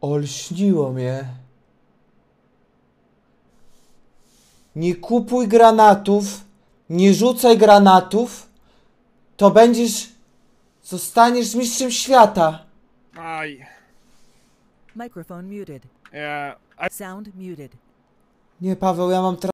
Olśniło mnie. Nie kupuj granatów, nie rzucaj granatów, to będziesz. zostaniesz mistrzem świata. Aj. Microphone muted. Yeah. Sound muted. Nie, Paweł, ja mam tra-